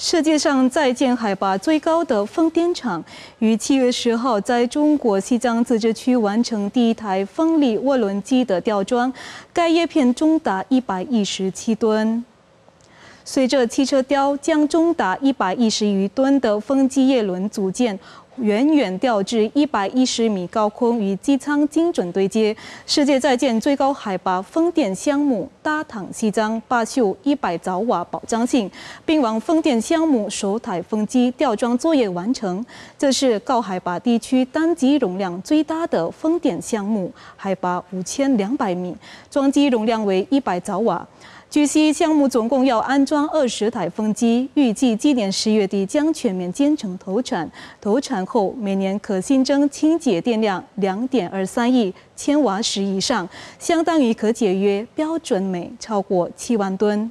世界上在建海拔最高的风电场于七月十号在中国西藏自治区完成第一台风力涡轮机的吊装，该叶片重达一百一十七吨。随着汽车吊将重达一百一十余吨的风机叶轮组件。远远吊至一百一十米高空与机舱精准对接，世界在建最高海拔风电项目——大唐西藏坝秀一百兆瓦保障性并网风电项目首台风机吊装作业完成。这是高海拔地区单机容量最大的风电项目，海拔五千两百米，装机容量为一百兆瓦。据悉，项目总共要安装二十台风机，预计今年十月底将全面建成投产。投产后，每年可新增清洁电量两点二三亿千瓦时以上，相当于可节约标准煤超过七万吨。